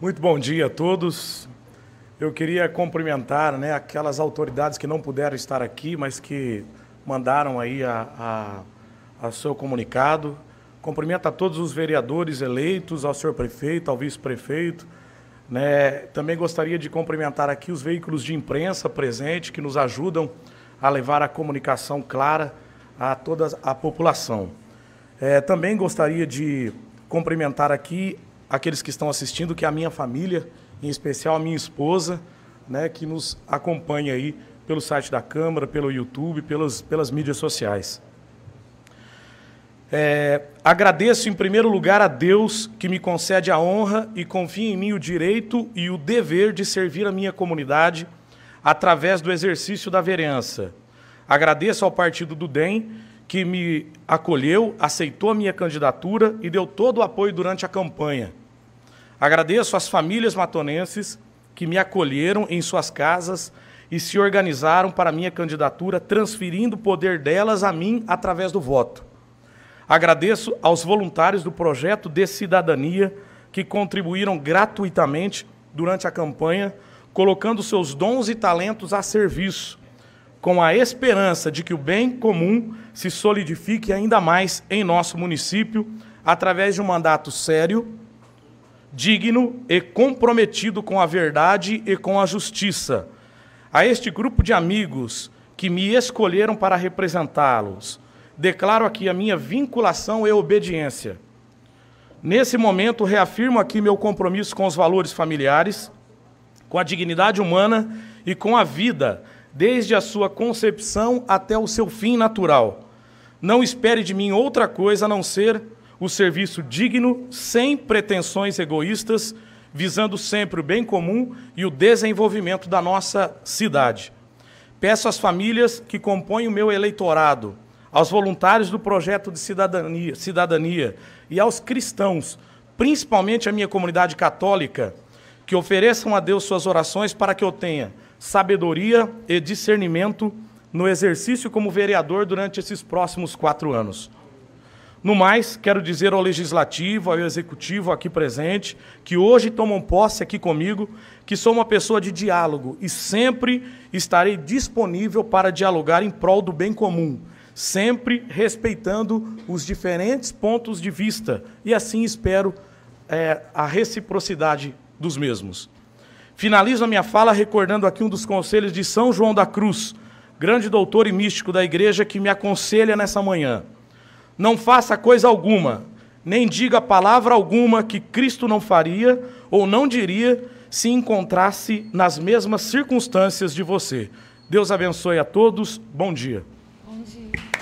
Muito bom dia a todos. Eu queria cumprimentar né, aquelas autoridades que não puderam estar aqui, mas que mandaram aí a, a, a seu comunicado. Cumprimento a todos os vereadores eleitos, ao senhor prefeito, ao vice-prefeito. Né? Também gostaria de cumprimentar aqui os veículos de imprensa presentes que nos ajudam a levar a comunicação clara a toda a população. É, também gostaria de cumprimentar aqui aqueles que estão assistindo, que é a minha família, em especial a minha esposa, né, que nos acompanha aí pelo site da Câmara, pelo YouTube, pelas, pelas mídias sociais. É, agradeço em primeiro lugar a Deus que me concede a honra e confia em mim o direito e o dever de servir a minha comunidade através do exercício da vereança. Agradeço ao partido do DEM que me acolheu, aceitou a minha candidatura e deu todo o apoio durante a campanha. Agradeço às famílias matonenses que me acolheram em suas casas e se organizaram para minha candidatura, transferindo o poder delas a mim através do voto. Agradeço aos voluntários do projeto de cidadania que contribuíram gratuitamente durante a campanha, colocando seus dons e talentos a serviço, com a esperança de que o bem comum se solidifique ainda mais em nosso município através de um mandato sério digno e comprometido com a verdade e com a justiça. A este grupo de amigos que me escolheram para representá-los, declaro aqui a minha vinculação e obediência. Nesse momento, reafirmo aqui meu compromisso com os valores familiares, com a dignidade humana e com a vida, desde a sua concepção até o seu fim natural. Não espere de mim outra coisa a não ser o serviço digno, sem pretensões egoístas, visando sempre o bem comum e o desenvolvimento da nossa cidade. Peço às famílias que compõem o meu eleitorado, aos voluntários do projeto de cidadania, cidadania e aos cristãos, principalmente a minha comunidade católica, que ofereçam a Deus suas orações para que eu tenha sabedoria e discernimento no exercício como vereador durante esses próximos quatro anos. No mais, quero dizer ao Legislativo, ao Executivo aqui presente, que hoje tomam posse aqui comigo, que sou uma pessoa de diálogo e sempre estarei disponível para dialogar em prol do bem comum, sempre respeitando os diferentes pontos de vista e assim espero é, a reciprocidade dos mesmos. Finalizo a minha fala recordando aqui um dos conselhos de São João da Cruz, grande doutor e místico da igreja que me aconselha nessa manhã não faça coisa alguma, nem diga palavra alguma que Cristo não faria ou não diria se encontrasse nas mesmas circunstâncias de você. Deus abençoe a todos. Bom dia. Bom dia.